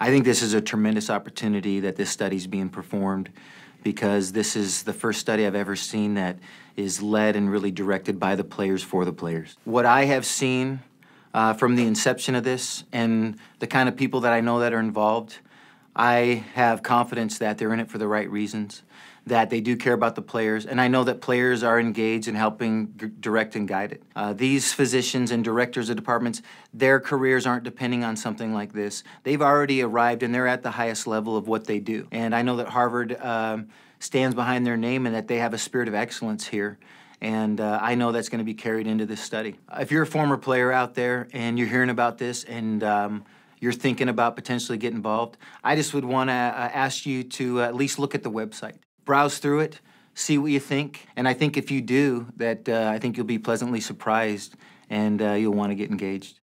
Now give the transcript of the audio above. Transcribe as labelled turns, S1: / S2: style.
S1: I think this is a tremendous opportunity that this study is being performed because this is the first study I've ever seen that is led and really directed by the players for the players. What I have seen uh, from the inception of this and the kind of people that I know that are involved I have confidence that they're in it for the right reasons, that they do care about the players, and I know that players are engaged in helping direct and guide it. Uh, these physicians and directors of departments, their careers aren't depending on something like this. They've already arrived and they're at the highest level of what they do. And I know that Harvard um, stands behind their name and that they have a spirit of excellence here and uh, I know that's going to be carried into this study. If you're a former player out there and you're hearing about this and um, you're thinking about potentially get involved, I just would want to uh, ask you to uh, at least look at the website, browse through it, see what you think. And I think if you do, that uh, I think you'll be pleasantly surprised and uh, you'll want to get engaged.